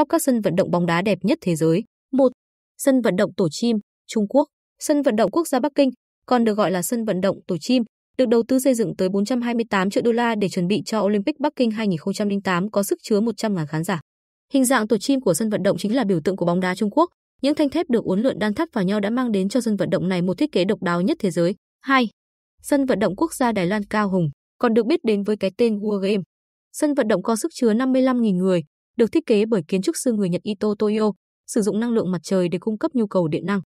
Top các sân vận động bóng đá đẹp nhất thế giới. 1. Sân vận động Tổ Chim, Trung Quốc. Sân vận động quốc gia Bắc Kinh, còn được gọi là sân vận động Tổ Chim, được đầu tư xây dựng tới 428 triệu đô la để chuẩn bị cho Olympic Bắc Kinh 2008 có sức chứa 100.000 khán giả. Hình dạng tổ chim của sân vận động chính là biểu tượng của bóng đá Trung Quốc. Những thanh thép được uốn lượn đan thắt vào nhau đã mang đến cho sân vận động này một thiết kế độc đáo nhất thế giới. 2. Sân vận động quốc gia Đài Loan Cao Hùng, còn được biết đến với cái tên World Game. Sân vận động có sức chứa 55.000 người, được thiết kế bởi kiến trúc sư người Nhật Ito Toyo, sử dụng năng lượng mặt trời để cung cấp nhu cầu điện năng.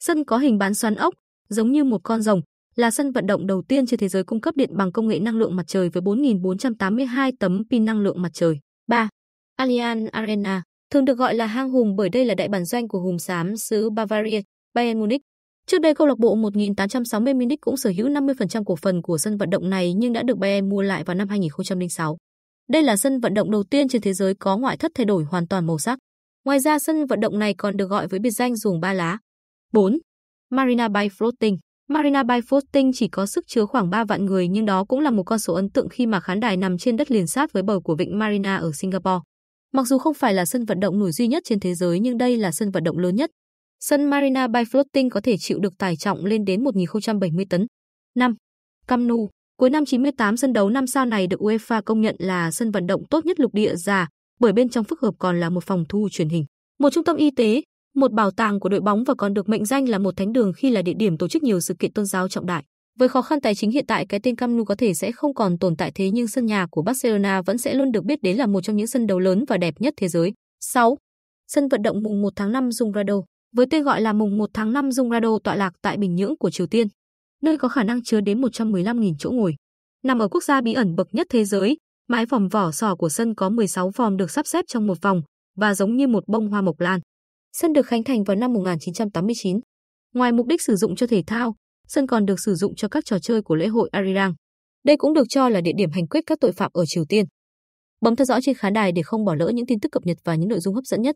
Sân có hình bán xoắn ốc, giống như một con rồng, là sân vận động đầu tiên trên thế giới cung cấp điện bằng công nghệ năng lượng mặt trời với 4.482 tấm pin năng lượng mặt trời. 3. Allianz Arena, thường được gọi là hang hùng bởi đây là đại bản doanh của hùng xám xứ Bavaria, Bayern Munich. Trước đây câu lạc bộ 1860 Munich cũng sở hữu 50% cổ phần của sân vận động này nhưng đã được Bayern mua lại vào năm 2006. Đây là sân vận động đầu tiên trên thế giới có ngoại thất thay đổi hoàn toàn màu sắc. Ngoài ra sân vận động này còn được gọi với biệt danh dùng ba lá. 4. Marina Bay Floating Marina Bay Floating chỉ có sức chứa khoảng 3 vạn người nhưng đó cũng là một con số ấn tượng khi mà khán đài nằm trên đất liền sát với bờ của vịnh Marina ở Singapore. Mặc dù không phải là sân vận động nổi duy nhất trên thế giới nhưng đây là sân vận động lớn nhất. Sân Marina Bay Floating có thể chịu được tải trọng lên đến 1070 tấn. 5. Cam Nu Cuối năm 98 sân đấu năm sao này được UEFA công nhận là sân vận động tốt nhất lục địa già, bởi bên trong phức hợp còn là một phòng thu truyền hình, một trung tâm y tế, một bảo tàng của đội bóng và còn được mệnh danh là một thánh đường khi là địa điểm tổ chức nhiều sự kiện tôn giáo trọng đại. Với khó khăn tài chính hiện tại, cái tên Camp Nou có thể sẽ không còn tồn tại thế nhưng sân nhà của Barcelona vẫn sẽ luôn được biết đến là một trong những sân đấu lớn và đẹp nhất thế giới. 6. Sân vận động mùng 1 tháng 5 Dung Rado Với tên gọi là mùng 1 tháng 5 Dung Rado tọa lạc tại Bình Nhưỡng của Triều Tiên, nơi có khả năng chứa đến 115.000 chỗ ngồi. Nằm ở quốc gia bí ẩn bậc nhất thế giới, mái vòm vỏ sò của sân có 16 vòm được sắp xếp trong một vòng và giống như một bông hoa mộc lan. Sân được khánh thành vào năm 1989. Ngoài mục đích sử dụng cho thể thao, sân còn được sử dụng cho các trò chơi của lễ hội Arirang. Đây cũng được cho là địa điểm hành quyết các tội phạm ở Triều Tiên. Bấm theo dõi trên khán đài để không bỏ lỡ những tin tức cập nhật và những nội dung hấp dẫn nhất.